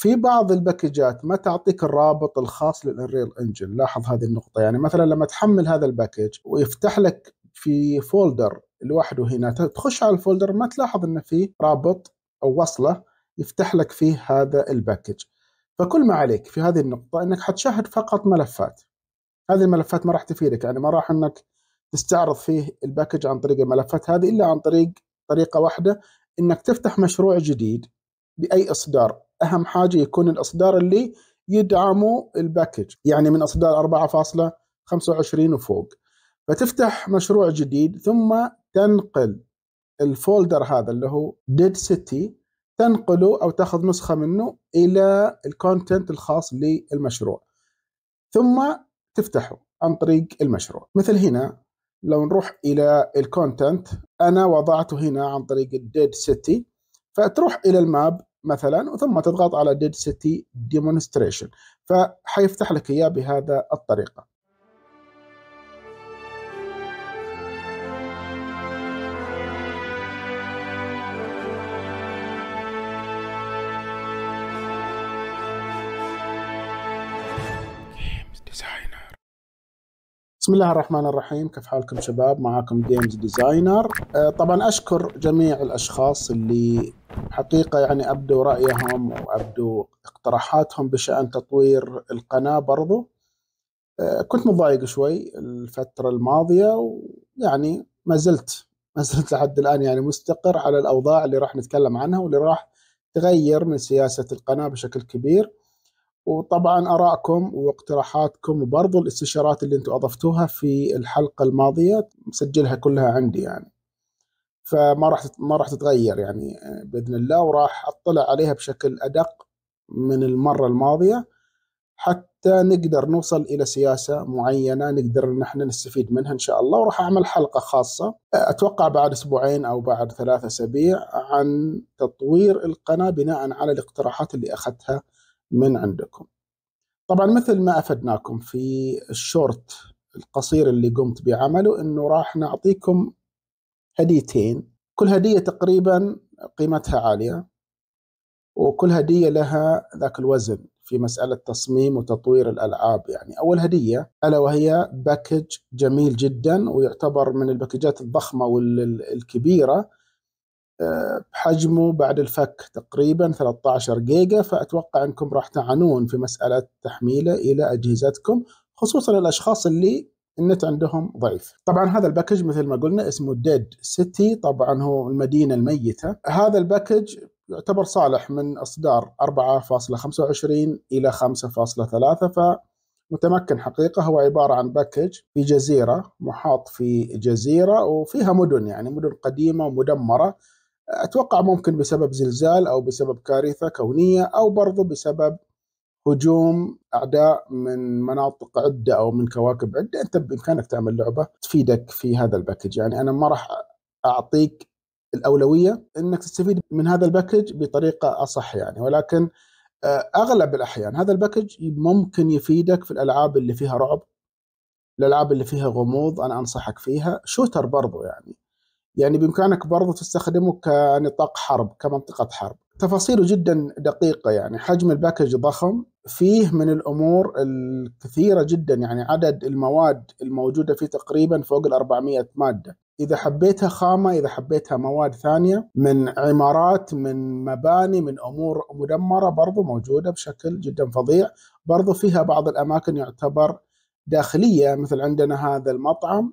في بعض الباكجات ما تعطيك الرابط الخاص للانريل انجن لاحظ هذه النقطه يعني مثلا لما تحمل هذا الباكج ويفتح لك في فولدر لوحده هنا تخش على الفولدر ما تلاحظ انه في رابط او وصله يفتح لك فيه هذا الباكج فكل ما عليك في هذه النقطه انك حتشاهد فقط ملفات هذه الملفات ما راح تفيدك يعني ما راح انك تستعرض فيه الباكج عن طريق الملفات هذه الا عن طريق طريقه واحده انك تفتح مشروع جديد باي اصدار اهم حاجه يكون الاصدار اللي يدعموا الباكج يعني من اصدار 4.25 وفوق فتفتح مشروع جديد ثم تنقل الفولدر هذا اللي هو ديد سيتي تنقله او تاخذ نسخه منه الى الكونتنت الخاص للمشروع ثم تفتحه عن طريق المشروع مثل هنا لو نروح الى الكونتنت انا وضعته هنا عن طريق الديد سيتي فتروح الى الماب مثلا ثم تضغط على ديد سيتي ديمونستريشن فحيفتح لك اياه بهذا الطريقه بسم الله الرحمن الرحيم كيف حالكم شباب معاكم جيمز ديزاينر آه، طبعا اشكر جميع الاشخاص اللي حقيقة يعني أبدوا رأيهم وأبدوا اقتراحاتهم بشأن تطوير القناة برضو آه، كنت متضايق شوي الفترة الماضية ويعني ما زلت ما زلت لحد الآن يعني مستقر على الأوضاع اللي راح نتكلم عنها واللي راح تغير من سياسة القناة بشكل كبير وطبعا ارائكم واقتراحاتكم وبرضو الاستشارات اللي انتم اضفتوها في الحلقه الماضيه مسجلها كلها عندي يعني فما راح ما راح تتغير يعني آه، باذن الله وراح اطلع عليها بشكل ادق من المره الماضيه حتى نقدر نوصل الى سياسه معينه نقدر ان احنا نستفيد منها ان شاء الله وراح اعمل حلقه خاصه آه، اتوقع بعد اسبوعين او بعد ثلاثة اسابيع عن تطوير القناه بناء على الاقتراحات اللي اخذتها من عندكم طبعا مثل ما افدناكم في الشورت القصير اللي قمت بعمله انه راح نعطيكم هديتين كل هديه تقريبا قيمتها عاليه وكل هديه لها ذاك الوزن في مساله تصميم وتطوير الالعاب يعني اول هديه الا وهي باكج جميل جدا ويعتبر من الباكجات الضخمه والكبيره بحجمه بعد الفك تقريبا 13 جيجا فأتوقع أنكم راح تعانون في مسألة تحميله إلى أجهزتكم خصوصا الأشخاص اللي النت عندهم ضعيف طبعا هذا الباكج مثل ما قلنا اسمه ديد سيتي طبعا هو المدينة الميتة هذا الباكج يعتبر صالح من اصدار 4.25 الى 5.3 فمتمكن حقيقه هو عباره عن باكج في جزيره محاط في جزيره وفيها مدن يعني مدن قديمه ومدمره اتوقع ممكن بسبب زلزال او بسبب كارثه كونيه او برضو بسبب هجوم اعداء من مناطق عده او من كواكب عده انت بامكانك تعمل لعبه تفيدك في هذا الباكج يعني انا ما راح اعطيك الاولويه انك تستفيد من هذا الباكج بطريقه اصح يعني ولكن آه، اغلب الاحيان هذا الباكج ممكن يفيدك في الالعاب اللي فيها رعب الالعاب اللي فيها غموض انا انصحك فيها شوتر برضو يعني يعني بإمكانك برضو تستخدمه كنطاق حرب كمنطقة حرب تفاصيله جدا دقيقة يعني حجم الباكج ضخم فيه من الأمور الكثيرة جدا يعني عدد المواد الموجودة فيه تقريبا فوق ال 400 مادة إذا حبيتها خامة إذا حبيتها مواد ثانية من عمارات من مباني من أمور مدمرة برضو موجودة بشكل جدا فظيع برضو فيها بعض الأماكن يعتبر داخلية مثل عندنا هذا المطعم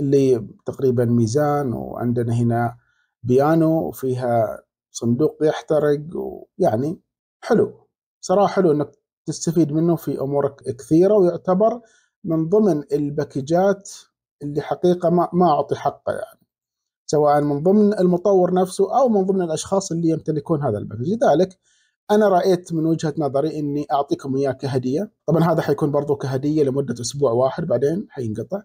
اللي تقريبا ميزان وعندنا هنا بيانو فيها صندوق يحترق ويعني حلو صراحة حلو انك تستفيد منه في امورك كثيرة ويعتبر من ضمن الباكجات اللي حقيقة ما ما اعطي حقه يعني سواء من ضمن المطور نفسه او من ضمن الاشخاص اللي يمتلكون هذا الباكج لذلك انا رايت من وجهه نظري اني اعطيكم اياه كهديه طبعا هذا حيكون برضو كهديه لمده اسبوع واحد بعدين حينقطع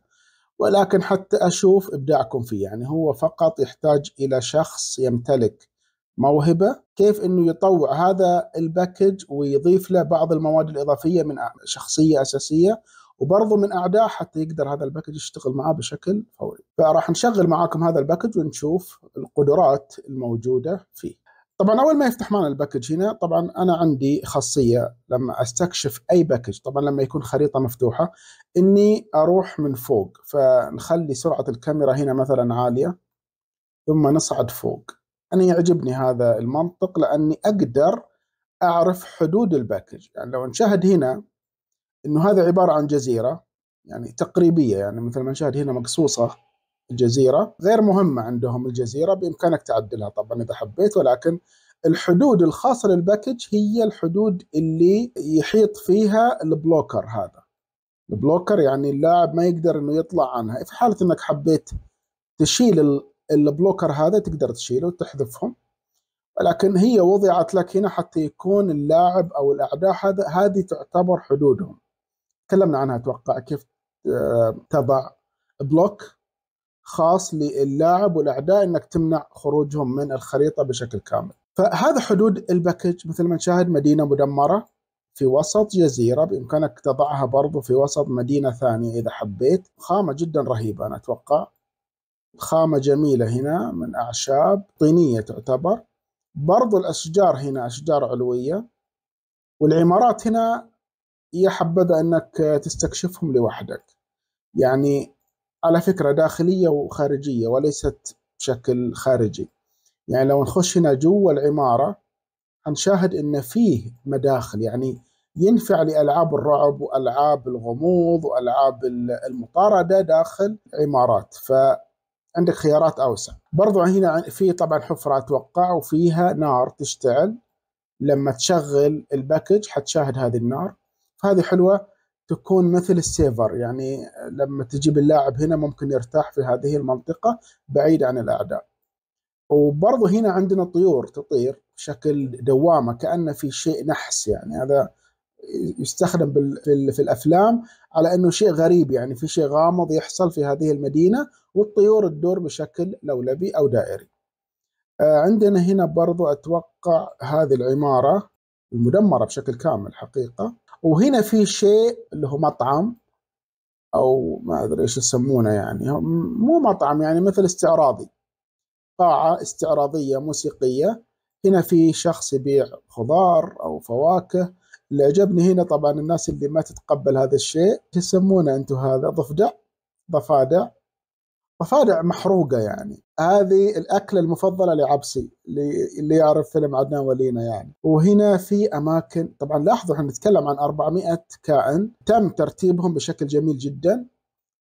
ولكن حتى أشوف إبداعكم فيه يعني هو فقط يحتاج إلى شخص يمتلك موهبة كيف أنه يطوع هذا الباكج ويضيف له بعض المواد الإضافية من شخصية أساسية وبرضه من أعداء حتى يقدر هذا الباكج يشتغل معاه بشكل فوري فراح نشغل معاكم هذا الباكج ونشوف القدرات الموجودة فيه طبعا اول ما يفتح معنا الباكج هنا طبعا انا عندي خاصيه لما استكشف اي باكج طبعا لما يكون خريطه مفتوحه اني اروح من فوق فنخلي سرعه الكاميرا هنا مثلا عاليه ثم نصعد فوق انا يعجبني هذا المنطق لاني اقدر اعرف حدود الباكج يعني لو نشاهد هنا انه هذا عباره عن جزيره يعني تقريبيه يعني مثل ما نشاهد هنا مقصوصه الجزيره غير مهمه عندهم الجزيره بامكانك تعدلها طبعا اذا حبيت ولكن الحدود الخاصه للباكج هي الحدود اللي يحيط فيها البلوكر هذا البلوكر يعني اللاعب ما يقدر انه يطلع عنها في حاله انك حبيت تشيل البلوكر هذا تقدر تشيله وتحذفهم ولكن هي وضعت لك هنا حتى يكون اللاعب او الاعداء هذا هذه تعتبر حدودهم تكلمنا عنها اتوقع كيف آه، تضع بلوك خاص للاعب والاعداء انك تمنع خروجهم من الخريطه بشكل كامل. فهذا حدود الباكج مثل ما نشاهد مدينه مدمره في وسط جزيره بامكانك تضعها برضو في وسط مدينه ثانيه اذا حبيت، خامه جدا رهيبه انا اتوقع. خامه جميله هنا من اعشاب طينيه تعتبر. برضو الاشجار هنا اشجار علويه. والعمارات هنا يا حبذا انك تستكشفهم لوحدك. يعني على فكرة داخلية وخارجية وليست بشكل خارجي يعني لو نخش هنا جوا العمارة هنشاهد أن فيه مداخل يعني ينفع لألعاب الرعب وألعاب الغموض وألعاب المطاردة داخل عمارات فعندك خيارات أوسع برضو هنا في طبعا حفرة أتوقع وفيها نار تشتعل لما تشغل الباكج حتشاهد هذه النار فهذه حلوة تكون مثل السيفر يعني لما تجيب اللاعب هنا ممكن يرتاح في هذه المنطقة بعيد عن الأعداء وبرضه هنا عندنا طيور تطير بشكل دوامة كأنه في شيء نحس يعني هذا يستخدم في الافلام على انه شيء غريب يعني في شيء غامض يحصل في هذه المدينه والطيور تدور بشكل لولبي او دائري. آه، عندنا هنا برضو اتوقع هذه العماره المدمره بشكل كامل حقيقه وهنا في شيء اللي هو مطعم او ما ادري ايش يسمونه يعني مو مطعم يعني مثل استعراضي قاعه استعراضيه موسيقيه هنا في شخص يبيع خضار او فواكه اللي عجبني هنا طبعا الناس اللي ما تتقبل هذا الشيء يسمونه انتم هذا ضفدع ضفادع مفادع محروقه يعني هذه الاكله المفضله لعبسي اللي يعرف فيلم عدنان ولينا يعني وهنا في اماكن طبعا لاحظوا احنا نتكلم عن 400 كائن تم ترتيبهم بشكل جميل جدا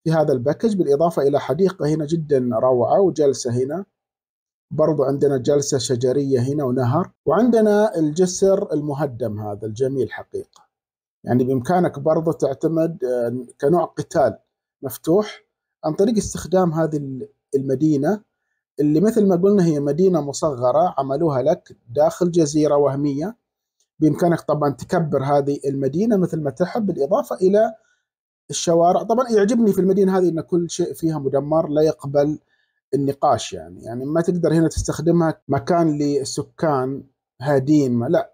في هذا الباكج بالاضافه الى حديقه هنا جدا روعه وجلسه هنا برضو عندنا جلسة شجرية هنا ونهر وعندنا الجسر المهدم هذا الجميل حقيقة يعني بإمكانك برضو تعتمد آه، كنوع قتال مفتوح عن طريق استخدام هذه المدينة اللي مثل ما قلنا هي مدينة مصغرة عملوها لك داخل جزيرة وهمية بإمكانك طبعا تكبر هذه المدينة مثل ما تحب بالإضافة إلى الشوارع طبعا يعجبني في المدينة هذه أن كل شيء فيها مدمر لا يقبل النقاش يعني يعني ما تقدر هنا تستخدمها مكان للسكان هادين لا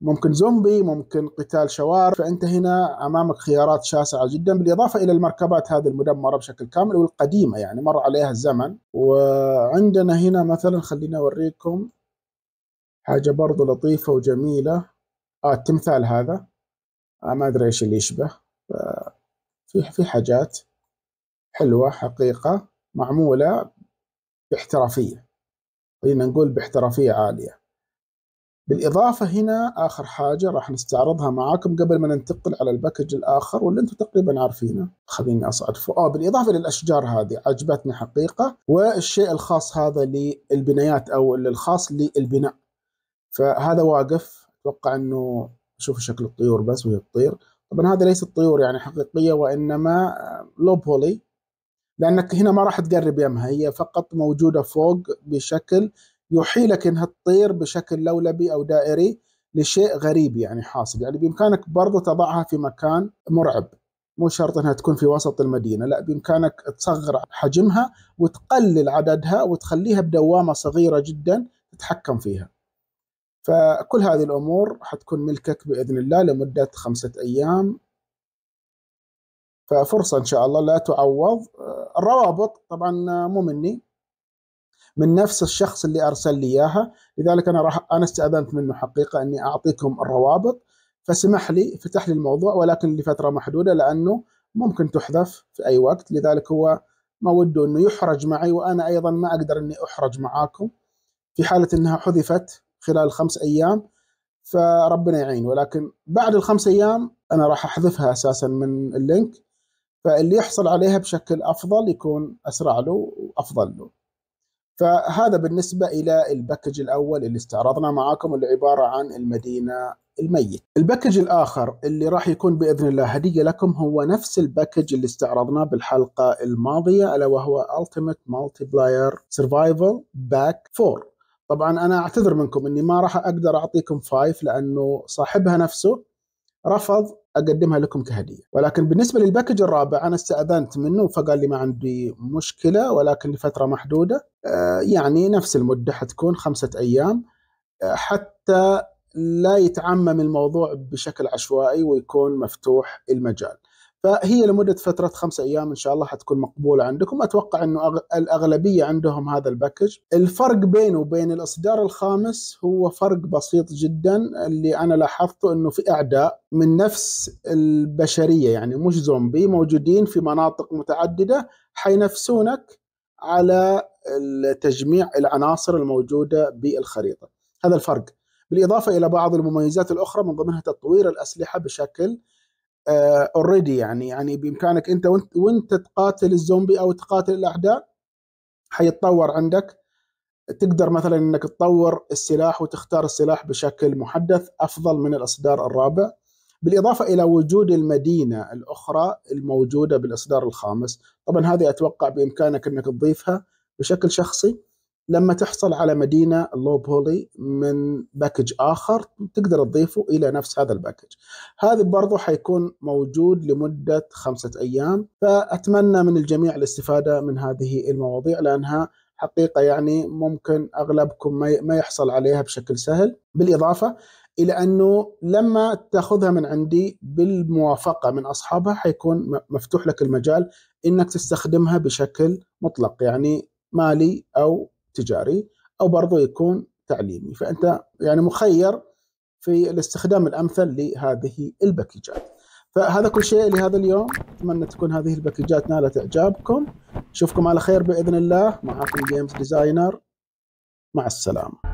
ممكن زومبي ممكن قتال شوارع فانت هنا امامك خيارات شاسعه جدا بالاضافه الى المركبات هذه المدمره بشكل كامل والقديمه يعني مر عليها الزمن وعندنا هنا مثلا خلينا اوريكم حاجه برضو لطيفه وجميله آه التمثال هذا آه ما ادري ايش اللي يشبه آه، في في حاجات حلوه حقيقه معموله باحترافيه خلينا نقول باحترافيه عاليه بالاضافه هنا اخر حاجه راح نستعرضها معاكم قبل ما ننتقل على الباكج الاخر واللي انتم تقريبا عارفينه خليني اصعد فوق اه بالاضافه للاشجار هذه عجبتني حقيقه والشيء الخاص هذا للبنايات او الخاص للبناء فهذا واقف اتوقع انه شوفوا شكل الطيور بس وهي تطير طبعا هذا ليست طيور يعني حقيقيه وانما آه، لو بولي لانك هنا ما راح تقرب يمها هي فقط موجوده فوق بشكل يحيلك انها تطير بشكل لولبي او دائري لشيء غريب يعني حاصل يعني بامكانك برضو تضعها في مكان مرعب مو شرط انها تكون في وسط المدينه لا بامكانك تصغر حجمها وتقلل عددها وتخليها بدوامه صغيره جدا تتحكم فيها فكل هذه الامور حتكون ملكك باذن الله لمده خمسه ايام ففرصه ان شاء الله لا تعوض آه، الروابط طبعا مو مني من نفس الشخص اللي ارسل لي اياها لذلك انا راح انا استاذنت منه حقيقه اني اعطيكم الروابط فسمح لي فتح لي الموضوع ولكن لفتره محدوده لانه ممكن تحذف في اي وقت لذلك هو ما وده انه يحرج معي وانا ايضا ما اقدر اني احرج معاكم في حاله انها حذفت خلال خمس ايام فربنا يعين ولكن بعد الخمس ايام انا راح احذفها اساسا من اللينك فاللي يحصل عليها بشكل افضل يكون اسرع له وافضل له فهذا بالنسبة إلى الباكج الأول اللي استعرضنا معاكم اللي عبارة عن المدينة الميت الباكج الآخر اللي راح يكون بإذن الله هدية لكم هو نفس الباكج اللي استعرضناه بالحلقة الماضية ألا وهو Ultimate Multiplier Survival Back 4 طبعا أنا أعتذر منكم أني ما راح أقدر أعطيكم 5 لأنه صاحبها نفسه رفض اقدمها لكم كهديه ولكن بالنسبه للباكج الرابع انا استاذنت منه فقال لي ما عندي مشكله ولكن لفتره محدوده آه، يعني نفس المده حتكون خمسه ايام آه، حتى لا يتعمم الموضوع بشكل عشوائي ويكون مفتوح المجال فهي لمدة فترة خمسة أيام إن شاء الله حتكون مقبولة عندكم أتوقع أنه الأغلبية عندهم هذا الباكج الفرق بينه وبين الإصدار الخامس هو فرق بسيط جدا اللي أنا لاحظته أنه في أعداء من نفس البشرية يعني مش زومبي موجودين في مناطق متعددة حينافسونك على تجميع العناصر الموجودة بالخريطة هذا الفرق بالإضافة إلى بعض المميزات الأخرى من ضمنها تطوير الأسلحة بشكل اوريدي آه، يعني يعني بامكانك انت وانت, وانت تقاتل الزومبي او تقاتل الاعداء حيتطور عندك تقدر مثلا انك تطور السلاح وتختار السلاح بشكل محدث افضل من الاصدار الرابع بالاضافه الى وجود المدينه الاخرى الموجوده بالاصدار الخامس طبعا هذه اتوقع بامكانك انك تضيفها بشكل شخصي لما تحصل على مدينه لو بولي من باكج اخر تقدر تضيفه الى نفس هذا الباكج. هذا برضو حيكون موجود لمده خمسه ايام فاتمنى من الجميع الاستفاده من هذه المواضيع لانها حقيقه يعني ممكن اغلبكم ما يحصل عليها بشكل سهل، بالاضافه الى انه لما تاخذها من عندي بالموافقه من اصحابها حيكون مفتوح لك المجال انك تستخدمها بشكل مطلق يعني مالي او تجاري او برضه يكون تعليمي فانت يعني مخير في الاستخدام الامثل لهذه الباكجات فهذا كل شيء لهذا اليوم اتمنى تكون هذه الباكجات نالت اعجابكم اشوفكم على خير باذن الله معكم جيمز ديزاينر مع السلامه